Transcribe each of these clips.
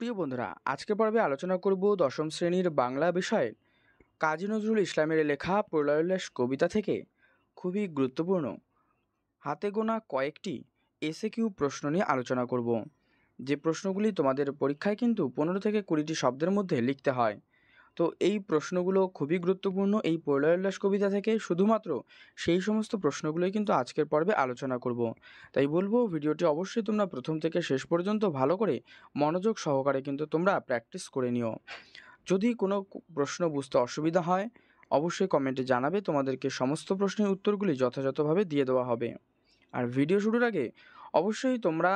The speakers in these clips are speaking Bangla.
প্রিয় বন্ধুরা আজকে পর্বে আলোচনা করব দশম শ্রেণীর বাংলা বিষয়ে কাজী নজরুল ইসলামের লেখা প্রলয়োল্লাস কবিতা থেকে খুবই গুরুত্বপূর্ণ হাতে গোনা কয়েকটি এসে কিউ প্রশ্ন নিয়ে আলোচনা করব যে প্রশ্নগুলি তোমাদের পরীক্ষায় কিন্তু পনেরো থেকে কুড়িটি শব্দের মধ্যে লিখতে হয় তো এই প্রশ্নগুলো খুবই গুরুত্বপূর্ণ এই প্রলয়োল্লাস কবিতা থেকে শুধুমাত্র সেই সমস্ত প্রশ্নগুলোই কিন্তু আজকের পর্বে আলোচনা করব তাই বলবো ভিডিওটি অবশ্যই তোমরা প্রথম থেকে শেষ পর্যন্ত ভালো করে মনোযোগ সহকারে কিন্তু তোমরা প্র্যাকটিস করে নিও যদি কোনো প্রশ্ন বুঝতে অসুবিধা হয় অবশ্যই কমেন্টে জানাবে তোমাদেরকে সমস্ত প্রশ্নের উত্তরগুলি যথাযথভাবে দিয়ে দেওয়া হবে আর ভিডিও শুরুর আগে অবশ্যই তোমরা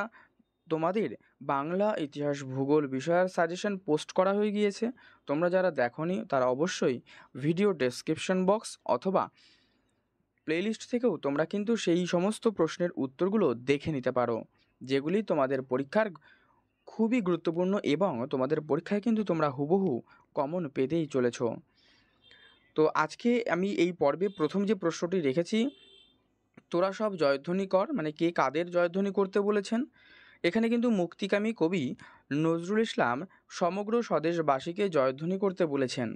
তোমাদের বাংলা ইতিহাস ভূগোল বিষয়ের সাজেশন পোস্ট করা হয়ে গিয়েছে তোমরা যারা দেখনি তারা অবশ্যই ভিডিও ডেসক্রিপশন বক্স অথবা প্লেলিস্ট থেকেও তোমরা কিন্তু সেই সমস্ত প্রশ্নের উত্তরগুলো দেখে নিতে পারো যেগুলি তোমাদের পরীক্ষার খুবই গুরুত্বপূর্ণ এবং তোমাদের পরীক্ষায় কিন্তু তোমরা হুবহু কমন পেতেই চলেছ তো আজকে আমি এই পর্বে প্রথম যে প্রশ্নটি রেখেছি তোরা সব জয়ধ্বনি কর মানে কে কাদের জয়ধ্বনি করতে বলেছেন এখানে কিন্তু মুক্তিকামী কবি নজরুল ইসলাম সমগ্র স্বদেশবাসীকে জয়ধ্বনি করতে বলেছেন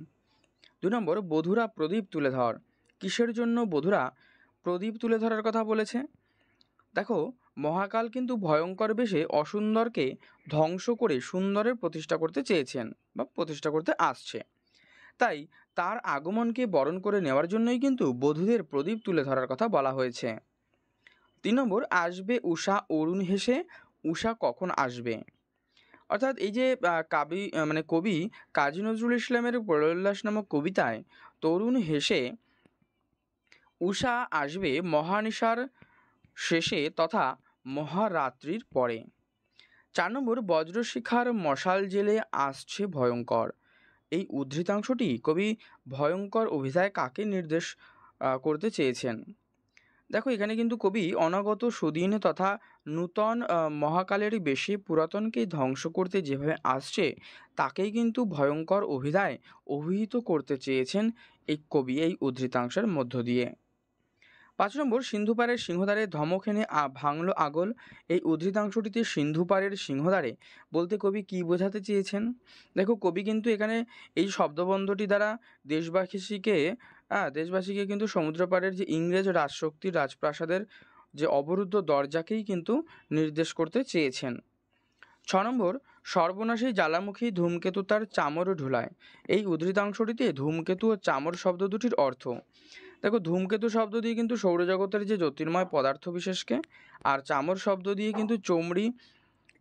দু নম্বর বধুরা প্রদীপ তুলে ধর কিসের জন্য বধুরা প্রদীপ তুলে ধরার কথা বলেছে দেখো মহাকাল কিন্তু ভয়ঙ্কর বেশে অসুন্দরকে ধ্বংস করে সুন্দরের প্রতিষ্ঠা করতে চেয়েছেন বা প্রতিষ্ঠা করতে আসছে তাই তার আগমনকে বরণ করে নেওয়ার জন্যই কিন্তু বধূদের প্রদীপ তুলে ধরার কথা বলা হয়েছে তিন নম্বর আসবে উষা অরুণ হেসে উষা কখন আসবে অর্থাৎ এই যে কাবি মানে কবি কাজী নজরুল ইসলামের প্রলোল্লাস নামক কবিতায় তরুণ হেসে উষা আসবে মহানিশার শেষে তথা মহারাত্রির পরে চার নম্বর বজ্রশিখার মশাল জেলে আসছে ভয়ঙ্কর এই উদ্ধৃতাংশটি কবি ভয়ঙ্কর অভিধায় কাকে নির্দেশ করতে চেয়েছেন দেখো এখানে কিন্তু কবি অনাগত সুদিন তথা নূতন মহাকালেরই বেশি পুরাতনকেই ধ্বংস করতে যেভাবে আসছে তাকেই কিন্তু ভয়ঙ্কর অভিধায় অভিহিত করতে চেয়েছেন এই কবি এই উদ্ধৃতাংশের মধ্য দিয়ে পাঁচ নম্বর সিন্ধুপাড়ের সিংহদ্বারে ধমখেনে ভাঙল আগল এই উদ্ধৃতাংশটিতে সিন্ধুপাড়ের সিংহদ্বারে বলতে কবি কি বোঝাতে চেয়েছেন দেখো কবি কিন্তু এখানে এই শব্দবন্ধটি দ্বারা দেশবাসীকে দেশবাসীকে কিন্তু সমুদ্রপাড়ের যে ইংরেজ রাজশক্তির রাজপ্রাসাদের যে অবরুদ্ধ দরজাকেই কিন্তু নির্দেশ করতে চেয়েছেন ছ নম্বর সর্বনাশী জ্বালামুখী ধূমকেতু তার চামর ঢুলায় এই উদ্ধৃতাংশটিতে ধূমকেতু ও চামর শব্দ দুটির অর্থ দেখো ধূমকেতু শব্দ দিয়ে কিন্তু সৌরজগতের যে জ্যোতির্ময় পদার্থ বিশেষকে আর চামর শব্দ দিয়ে কিন্তু চমড়ি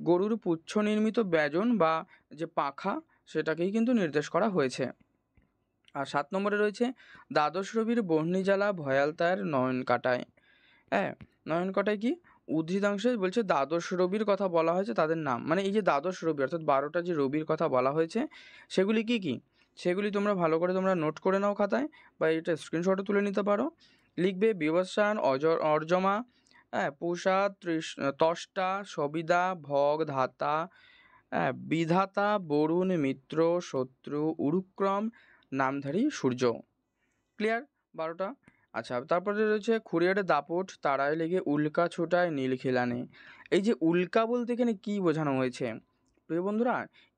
গরুর পুচ্ছ নির্মিত ব্যজন বা যে পাখা সেটাকেই কিন্তু নির্দেশ করা হয়েছে আর সাত নম্বরে রয়েছে দ্বাদশ রবির জ্বালা ভয়াল তার নয়ন কাটায় হ্যাঁ নয়নকটায় কি উদ্ধৃতাংশে বলছে দ্বাদশ রবির কথা বলা হয়েছে তাদের নাম মানে এই যে দ্বাদশ রবি অর্থাৎ বারোটা যে রবির কথা বলা হয়েছে সেগুলি কি কি সেগুলি তোমরা ভালো করে তোমরা নোট করে নাও খাতায় বা এটা স্ক্রিনশটও তুলে নিতে পারো লিখবে বিবসান অজ অর্জমা হ্যাঁ পুষা ত্রিশ তষ্টা সবিদা ভগ ধাতা হ্যাঁ বিধাতা বরুণ মিত্র শত্রু উরুক্রম নামধারী সূর্য ক্লিয়ার বারোটা আচ্ছা তারপরে রয়েছে খুরিয়াটে দাপট তারায় লেগে উল্কা ছোটায় নীলখেলানে এই যে উল্কা বলতে এখানে কী বোঝানো হয়েছে প্রিয় বন্ধুরা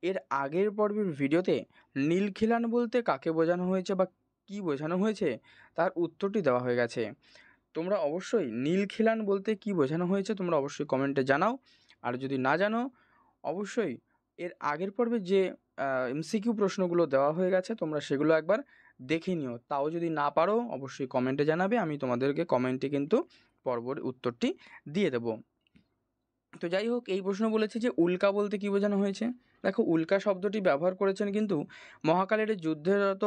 এর আগের পর্বের ভিডিওতে নীলখিলান বলতে কাকে বোঝানো হয়েছে বা কি বোঝানো হয়েছে তার উত্তরটি দেওয়া হয়ে গেছে তোমরা অবশ্যই নীলখিলান বলতে কি বোঝানো হয়েছে তোমরা অবশ্যই কমেন্টে জানাও আর যদি না জানো অবশ্যই এর আগের পর্বে যে এমসিকিউ প্রশ্নগুলো দেওয়া হয়ে গেছে তোমরা সেগুলো একবার দেখে নিও তাও যদি না পারো অবশ্যই কমেন্টে জানাবে আমি তোমাদেরকে কমেন্টে কিন্তু পর্বর উত্তরটি দিয়ে দেবো তো যাই হোক এই প্রশ্ন বলেছে যে উল্কা বলতে কী বোঝানো হয়েছে দেখো উল্কা শব্দটি ব্যবহার করেছেন কিন্তু মহাকালের যুদ্ধরত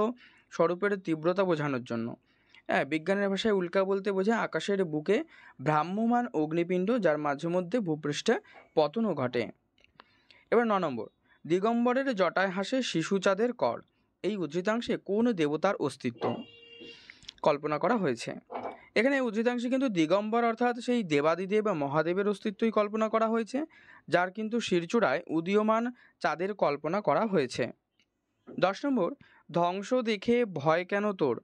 স্বরূপের তীব্রতা বোঝানোর জন্য হ্যাঁ বিজ্ঞানের ভাষায় উল্কা বলতে বোঝায় আকাশের বুকে ভ্রাম্যমান অগ্নিপিণ্ড যার মাঝে মধ্যে ভূপৃষ্ঠে পতনও ঘটে এবার ন নম্বর দিগম্বরের জটায় হাসে শিশু চাঁদের কর এই উদ্ধৃতাংশে কোন দেবতার অস্তিত্ব কল্পনা করা হয়েছে এখানে উদ্ধৃতাংশে কিন্তু দিগম্বর অর্থাৎ সেই দেবাদিদেব বা মহাদেবের অস্তিত্বই কল্পনা করা হয়েছে যার কিন্তু শিরচূড়ায় উদীয়মান চাঁদের কল্পনা করা হয়েছে দশ নম্বর ধ্বংস দেখে ভয় কেন তোর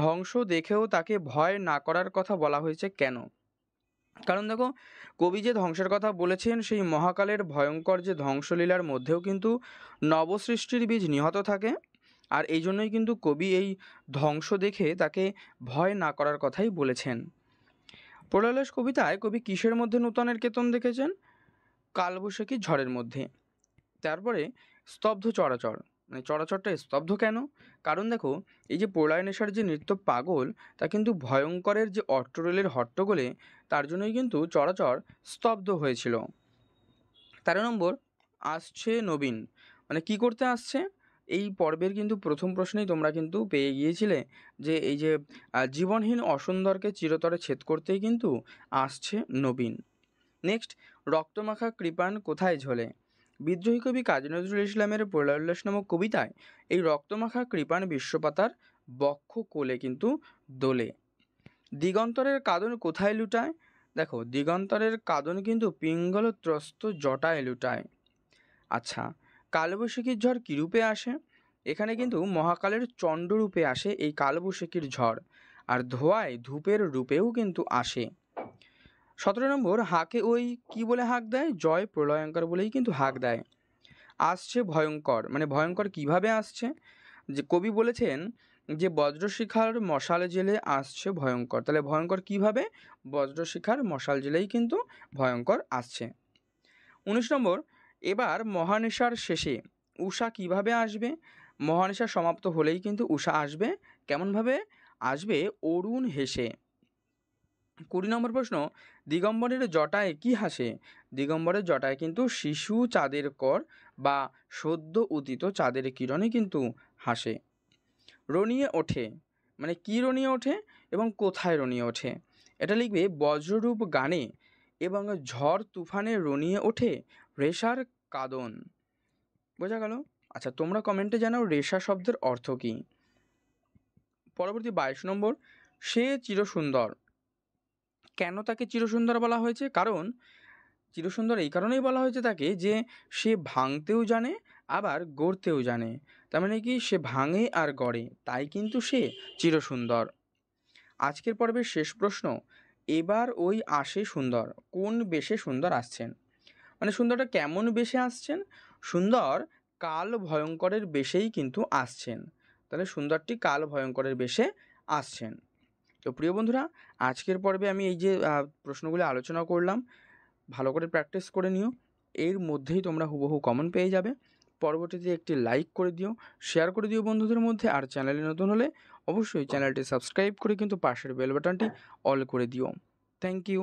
ধ্বংস দেখেও তাকে ভয় না করার কথা বলা হয়েছে কেন কারণ দেখো কবি যে ধ্বংসের কথা বলেছেন সেই মহাকালের ভয়ঙ্কর যে ধ্বংসলীলার মধ্যেও কিন্তু নবসৃষ্টির বীজ নিহত থাকে আর এই জন্যই কিন্তু কবি এই ধ্বংস দেখে তাকে ভয় না করার কথাই বলেছেন প্রলয়লাস কবিতায় কবি কিসের মধ্যে নূতনের কেতন দেখেছেন কালবৈশাখী ঝড়ের মধ্যে তারপরে স্তব্ধ চরাচর মানে চরাচরটা স্তব্ধ কেন কারণ দেখো এই যে প্রলয়নেশার যে নৃত্য পাগল তা কিন্তু ভয়ঙ্করের যে অট্টরেলের হট্টগোলে তার জন্যই কিন্তু চরাচর স্তব্ধ হয়েছিল তেরো নম্বর আসছে নবীন মানে কি করতে আসছে এই পর্বের কিন্তু প্রথম প্রশ্নেই তোমরা কিন্তু পেয়ে গিয়েছিলে যে এই যে জীবনহীন অসুন্দরকে চিরতরে ছেদ করতেই কিন্তু আসছে নবীন নেক্সট রক্তমাখা কৃপাণ কোথায় ঝোলে বিদ্রোহী কবি কাজী নজরুল ইসলামের প্রলয়োল্লাস নামক কবিতায় এই রক্তমাখা কৃপাণ বিশ্বপাতার বক্ষ কোলে কিন্তু দোলে দিগন্তরের কাদন কোথায় লুটায় দেখো দিগন্তরের কাদন কিন্তু পিঙ্গল ত্রস্ত জটায় লুটায় আচ্ছা কালবৈশাখীর ঝড় কীরূপে আসে এখানে কিন্তু মহাকালের চণ্ডরূপে আসে এই কালবৈশাখীর ঝড় আর ধোয়ায় ধূপের রূপেও কিন্তু আসে সতেরো নম্বর হাঁকে ওই কি বলে হাঁক দেয় জয় প্রলয়ঙ্কর বলেই কিন্তু হাঁক দেয় আসছে ভয়ঙ্কর মানে ভয়ঙ্কর কিভাবে আসছে যে কবি বলেছেন যে বজ্রশিখার মশাল জেলে আসছে ভয়ঙ্কর তাহলে ভয়ঙ্কর কিভাবে বজ্রশিখার মশাল জেলেই কিন্তু ভয়ঙ্কর আসছে উনিশ নম্বর এবার মহানিশার শেষে উষা কিভাবে আসবে মহানিশা সমাপ্ত হলেই কিন্তু উষা আসবে কেমনভাবে আসবে অরুণ হেসে কুড়ি নম্বর প্রশ্ন দিগম্বরের জটায় কি হাসে দিগম্বরের জটায় কিন্তু শিশু চাঁদের কর বা সদ্য উদিত চাঁদের কিরণে কিন্তু হাসে রনিয়ে ওঠে মানে কি রনিয়ে ওঠে এবং কোথায় রনিয়ে ওঠে এটা লিখবে বজ্ররূপ গানে এবং ঝড় তুফানে রনিয়ে ওঠে রেশার কাদন বোঝা গেল আচ্ছা তোমরা কমেন্টে জানাও রেশা শব্দের অর্থ কী পরবর্তী বাইশ নম্বর সে চিরসুন্দর কেন তাকে চিরসুন্দর বলা হয়েছে কারণ চিরসুন্দর এই কারণেই বলা হয়েছে তাকে যে সে ভাঙতেও জানে আবার গড়তেও জানে তার মানে কি সে ভাঙে আর গড়ে তাই কিন্তু সে চিরসুন্দর আজকের পর্বের শেষ প্রশ্ন এবার ওই আসে সুন্দর কোন বেশে সুন্দর আসছেন মানে সুন্দরটা কেমন বেশে আসছেন সুন্দর কাল ভয়ঙ্করের বেশেই কিন্তু আসছেন তাহলে সুন্দরটি কাল ভয়ঙ্করের বেশে আসছেন তো প্রিয় বন্ধুরা আজকের পর্বে আমি এই যে প্রশ্নগুলি আলোচনা করলাম ভালো করে প্র্যাকটিস করে নিও এর মধ্যেই তোমরা হুবহু কমন পেয়ে যাবে পর্বটিতে একটি লাইক করে দিও শেয়ার করে দিও বন্ধুদের মধ্যে আর চ্যানেলে নতুন হলে অবশ্যই চ্যানেলটি সাবস্ক্রাইব করে কিন্তু পাশের বেল বাটনটি অল করে দিও থ্যাংক ইউ